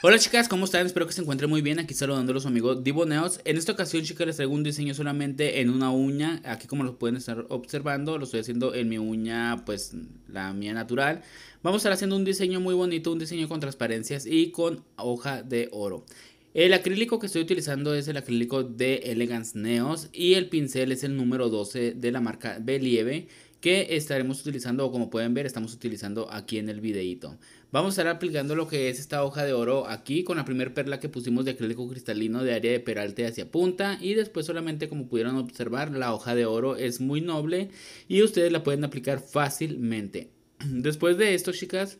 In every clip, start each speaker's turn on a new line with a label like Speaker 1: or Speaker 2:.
Speaker 1: Hola chicas, ¿cómo están? Espero que se encuentren muy bien. Aquí saludándolos los amigos Diboneos. En esta ocasión, chicas, les traigo un diseño solamente en una uña. Aquí como lo pueden estar observando, lo estoy haciendo en mi uña, pues la mía natural. Vamos a estar haciendo un diseño muy bonito, un diseño con transparencias y con hoja de oro. El acrílico que estoy utilizando es el acrílico de Elegance Neos y el pincel es el número 12 de la marca Believe que estaremos utilizando o como pueden ver estamos utilizando aquí en el videito. Vamos a estar aplicando lo que es esta hoja de oro aquí con la primera perla que pusimos de acrílico cristalino de área de peralte hacia punta y después solamente como pudieron observar la hoja de oro es muy noble y ustedes la pueden aplicar fácilmente. Después de esto chicas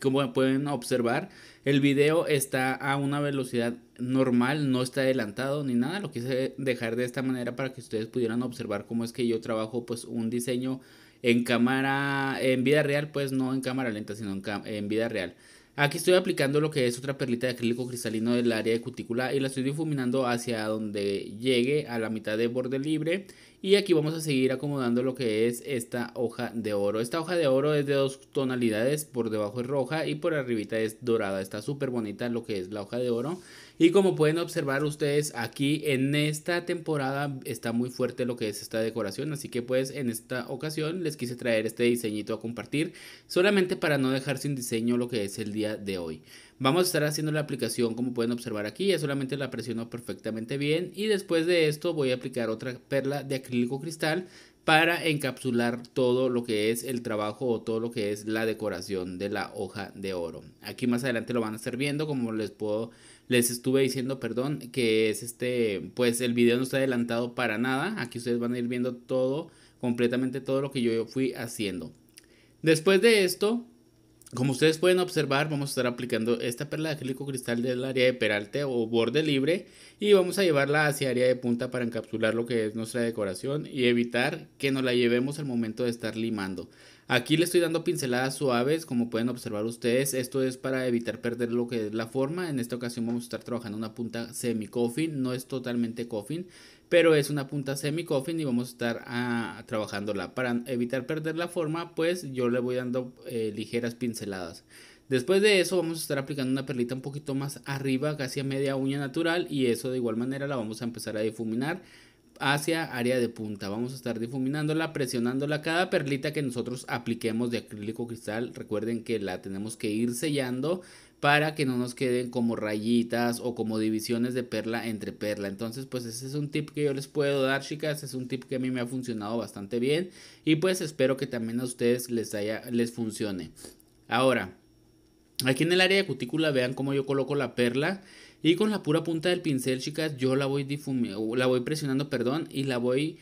Speaker 1: como pueden observar, el video está a una velocidad normal, no está adelantado ni nada. Lo quise dejar de esta manera para que ustedes pudieran observar cómo es que yo trabajo pues un diseño en cámara, en vida real, pues no en cámara lenta, sino en, vida real. Aquí estoy aplicando lo que es otra perlita de acrílico cristalino del área de cutícula y la estoy difuminando hacia donde llegue a la mitad de borde libre y aquí vamos a seguir acomodando lo que es esta hoja de oro. Esta hoja de oro es de dos tonalidades, por debajo es roja y por arribita es dorada. Está súper bonita lo que es la hoja de oro. Y como pueden observar ustedes aquí en esta temporada está muy fuerte lo que es esta decoración. Así que pues en esta ocasión les quise traer este diseñito a compartir solamente para no dejar sin diseño lo que es el día de hoy. Vamos a estar haciendo la aplicación como pueden observar aquí, ya solamente la presiono perfectamente bien y después de esto voy a aplicar otra perla de acrílico cristal para encapsular todo lo que es el trabajo o todo lo que es la decoración de la hoja de oro. Aquí más adelante lo van a estar viendo, como les puedo les estuve diciendo, perdón, que es este, pues el video no está adelantado para nada. Aquí ustedes van a ir viendo todo, completamente todo lo que yo fui haciendo. Después de esto, como ustedes pueden observar, vamos a estar aplicando esta perla de acrílico cristal del área de peralte o borde libre y vamos a llevarla hacia área de punta para encapsular lo que es nuestra decoración y evitar que nos la llevemos al momento de estar limando. Aquí le estoy dando pinceladas suaves, como pueden observar ustedes, esto es para evitar perder lo que es la forma. En esta ocasión vamos a estar trabajando una punta semi-coffin, no es totalmente coffin, pero es una punta semi coffin y vamos a estar ah, trabajándola para evitar perder la forma pues yo le voy dando eh, ligeras pinceladas después de eso vamos a estar aplicando una perlita un poquito más arriba casi a media uña natural y eso de igual manera la vamos a empezar a difuminar hacia área de punta vamos a estar difuminándola presionándola cada perlita que nosotros apliquemos de acrílico cristal recuerden que la tenemos que ir sellando para que no nos queden como rayitas o como divisiones de perla entre perla. Entonces, pues ese es un tip que yo les puedo dar, chicas. Es un tip que a mí me ha funcionado bastante bien y pues espero que también a ustedes les haya les funcione. Ahora, aquí en el área de cutícula vean cómo yo coloco la perla y con la pura punta del pincel, chicas, yo la voy la voy presionando, perdón, y la voy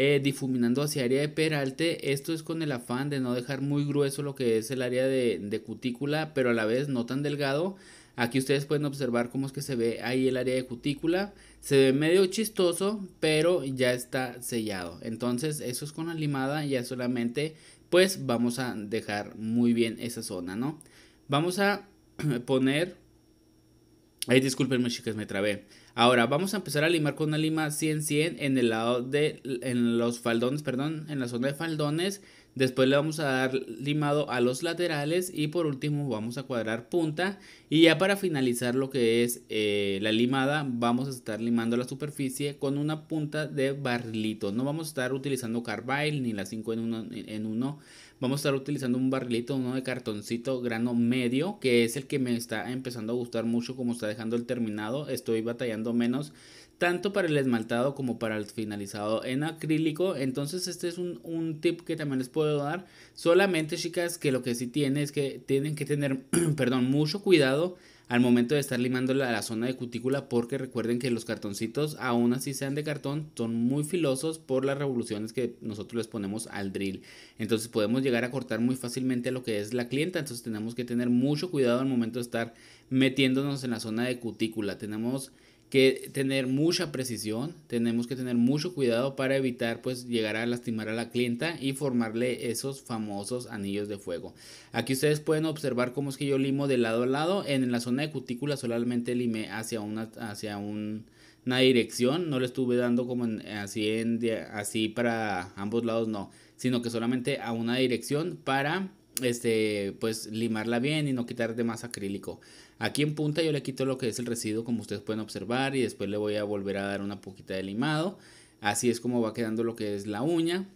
Speaker 1: eh, difuminando hacia área de peralte. Esto es con el afán de no dejar muy grueso lo que es el área de, cutícula, pero a la vez no tan delgado. Aquí ustedes pueden observar cómo es que se ve ahí el área de cutícula. Se ve medio chistoso, pero ya está sellado. Entonces eso es con la limada, ya solamente pues vamos a dejar muy bien esa zona, ¿no? Vamos a poner... Ay, discúlpenme chicas, me trabé. Ahora vamos a empezar a limar con una lima 100-100 en el lado de, en los faldones, perdón, en la zona de faldones Después le vamos a dar limado a los laterales y por último vamos a cuadrar punta. Y ya para finalizar lo que es eh, la limada vamos a estar limando la superficie con una punta de barrilito. No vamos a estar utilizando carbide ni la 5 en 1 en uno. Vamos a estar utilizando un barrilito, uno de cartoncito grano medio, que es el que me está empezando a gustar mucho como está dejando el terminado. Estoy batallando menos tanto para el esmaltado como para el finalizado en acrílico. Entonces este es un, tip que también les puedo dar. Solamente chicas que lo que sí tienen es que tienen que tener, perdón, mucho cuidado al momento de estar limando la, la, zona de cutícula porque recuerden que los cartoncitos, aún así sean de cartón, son muy filosos por las revoluciones que nosotros les ponemos al drill. Entonces podemos llegar a cortar muy fácilmente lo que es la clienta, entonces tenemos que tener mucho cuidado al momento de estar metiéndonos en la zona de cutícula. Tenemos que tener mucha precisión, tenemos que tener mucho cuidado para evitar pues llegar a lastimar a la clienta y formarle esos famosos anillos de fuego. Aquí ustedes pueden observar cómo es que yo limo de lado a lado, en la zona de cutícula solamente limé hacia una hacia una dirección, no le estuve dando como así en, así para ambos lados no, sino que solamente a una dirección para este, pues limarla bien y no quitar de más acrílico. Aquí en punta yo le quito lo que es el residuo como ustedes pueden observar y después le voy a volver a dar una poquita de limado. Así es como va quedando lo que es la uña.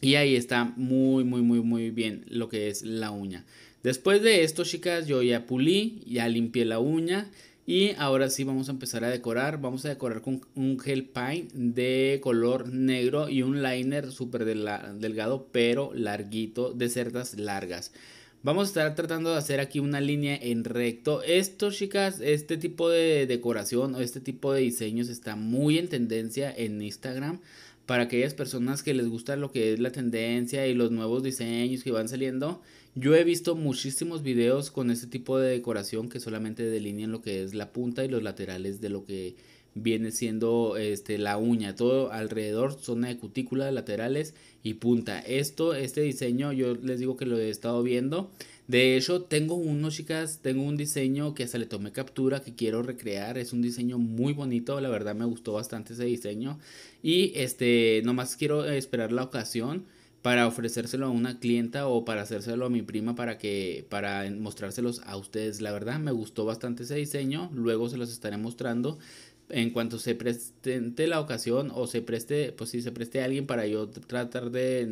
Speaker 1: Y ahí está muy, muy, muy, muy bien lo que es la uña. Después de esto, chicas, yo ya pulí, ya limpié la uña. Y ahora sí vamos a empezar a decorar. Vamos a decorar con un gel paint de color negro y un liner súper delgado pero larguito de cerdas largas. Vamos a estar tratando de hacer aquí una línea en recto. Esto, chicas, este tipo de decoración o este tipo de diseños está muy en tendencia en Instagram para aquellas personas que les gusta lo que es la tendencia y los nuevos diseños que van saliendo. Yo he visto muchísimos videos con este tipo de decoración que solamente delinean lo que es la punta y los laterales de lo que viene siendo este, la uña, todo alrededor, zona de cutícula, laterales y punta. Esto, este diseño, yo les digo que lo he estado viendo. De hecho, tengo uno, chicas, tengo un diseño que hasta le tomé captura que quiero recrear. Es un diseño muy bonito, la verdad me gustó bastante ese diseño. Y este, nomás quiero esperar la ocasión para ofrecérselo a una clienta o para hacérselo a mi prima para que para mostrárselos a ustedes. La verdad me gustó bastante ese diseño, luego se los estaré mostrando en cuanto se presente la ocasión o se preste, pues si se preste a alguien para yo tratar de,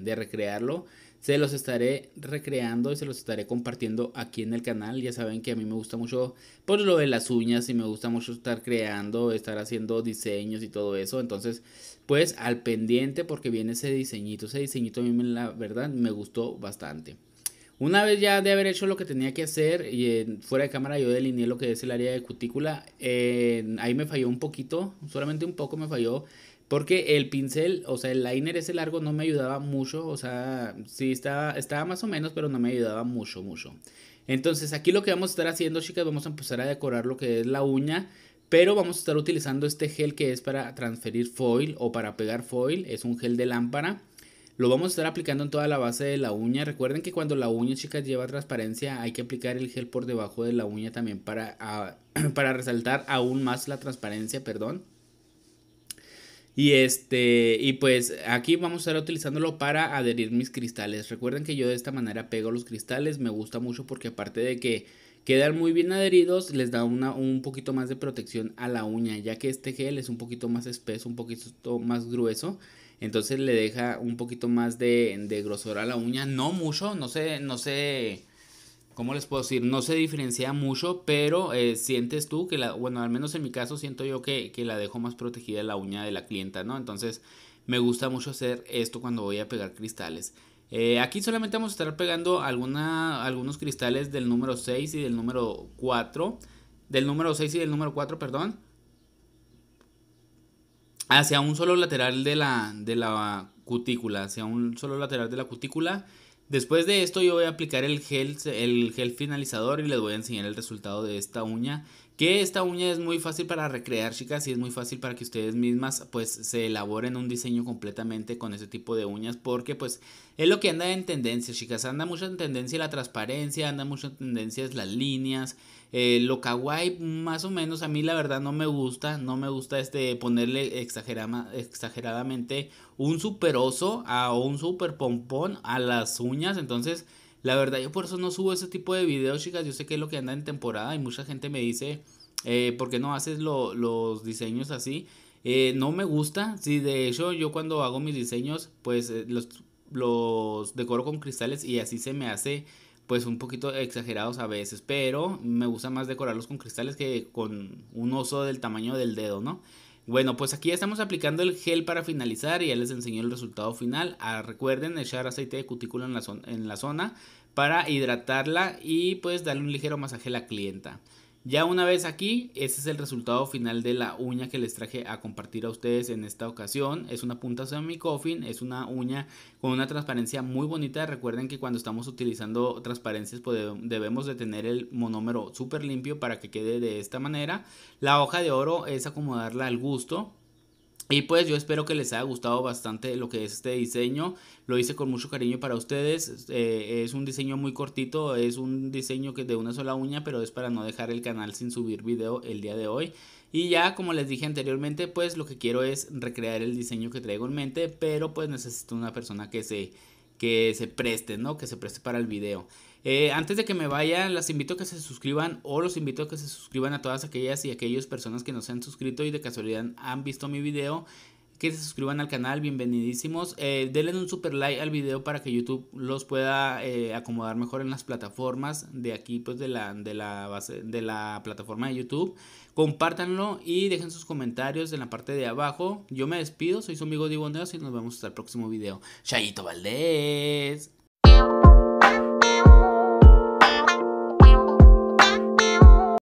Speaker 1: de, recrearlo, se los estaré recreando y se los estaré compartiendo aquí en el canal. Ya saben que a mí me gusta mucho, pues lo de las uñas y me gusta mucho estar creando, estar haciendo diseños y todo eso. Entonces, pues al pendiente porque viene ese diseñito, ese diseñito a mí la verdad me gustó bastante. Una vez ya de haber hecho lo que tenía que hacer, y eh, fuera de cámara yo delineé lo que es el área de cutícula, ahí me falló un poquito, solamente un poco me falló, porque el pincel, o sea, el liner ese largo no me ayudaba mucho, o sea, sí estaba, estaba más o menos, pero no me ayudaba mucho, mucho. Entonces aquí lo que vamos a estar haciendo, chicas, vamos a empezar a decorar lo que es la uña, pero vamos a estar utilizando este gel que es para transferir foil o para pegar foil, es un gel de lámpara. Lo vamos a estar aplicando en toda la base de la uña. Recuerden que cuando la uña, chicas, lleva transparencia, hay que aplicar el gel por debajo de la uña también para, para resaltar aún más la transparencia, perdón. Y este, y pues aquí vamos a estar utilizándolo para adherir mis cristales. Recuerden que yo de esta manera pego los cristales, me gusta mucho porque aparte de que quedan muy bien adheridos, les da una, un poquito más de protección a la uña, ya que este gel es un poquito más espeso, un poquito más grueso entonces le deja un poquito más de, grosor a la uña. No mucho, no sé, no sé. ¿Cómo les puedo decir? No se diferencia mucho, pero eh, sientes tú que la, bueno, al menos en mi caso siento yo que, la dejo más protegida la uña de la clienta, ¿no? Entonces me gusta mucho hacer esto cuando voy a pegar cristales. Eh, aquí solamente vamos a estar pegando alguna, algunos cristales del número 6 y del número 4. Del número 6 y del número 4, perdón hacia un solo lateral de la, de la cutícula, hacia un solo lateral de la cutícula. Después de esto yo voy a aplicar el gel, el gel finalizador y les voy a enseñar el resultado de esta uña. Que esta uña es muy fácil para recrear chicas y es muy fácil para que ustedes mismas pues se elaboren un diseño completamente con ese tipo de uñas. Porque pues es lo que anda en tendencia chicas. Anda mucho en tendencia la transparencia, anda mucho en tendencia las líneas. Eh, lo kawaii, más o menos, a mí la verdad no me gusta. No me gusta este ponerle exageradamente un super oso a, un super pompón a las uñas. Entonces, la verdad, yo por eso no subo ese tipo de videos, chicas. Yo sé que es lo que anda en temporada y mucha gente me dice, eh, ¿por qué no haces los diseños así? Eh, no me gusta. si de hecho, yo cuando hago mis diseños, pues los, los decoro con cristales y así se me hace pues un poquito exagerados a veces, pero me gusta más decorarlos con cristales que con un oso del tamaño del dedo, ¿no? Bueno, pues aquí ya estamos aplicando el gel para finalizar y ya les enseño el resultado final. Ah, recuerden echar aceite de cutícula en la, en la zona para hidratarla y pues darle un ligero masaje a la clienta. Ya una vez aquí, ese es el resultado final de la uña que les traje a compartir a ustedes en esta ocasión. Es una punta semi-coffin, es una uña con una transparencia muy bonita. Recuerden que cuando estamos utilizando transparencias pues, debemos de tener el monómero súper limpio para que quede de esta manera. La hoja de oro es acomodarla al gusto. Y pues yo espero que les haya gustado bastante lo que es este diseño. Lo hice con mucho cariño para ustedes. Eh, es un diseño muy cortito, es un diseño que de una sola uña, pero es para no dejar el canal sin subir video el día de hoy. Y ya como les dije anteriormente, pues lo que quiero es recrear el diseño que traigo en mente, pero pues necesito una persona que se, que se preste, ¿no? Que se preste para el video. Eh, antes de que me vaya, las invito a que se suscriban o los invito a que se suscriban a todas aquellas y aquellas personas que no se han suscrito y de casualidad han visto mi video. Que se suscriban al canal, bienvenidísimos. Eh, denle un super like al video para que YouTube los pueda eh, acomodar mejor en las plataformas de aquí, pues de la, de la de la plataforma de YouTube. Compártanlo y dejen sus comentarios en la parte de abajo. Yo me despido, soy su amigo Divo y nos vemos hasta el próximo video. Chayito Valdés.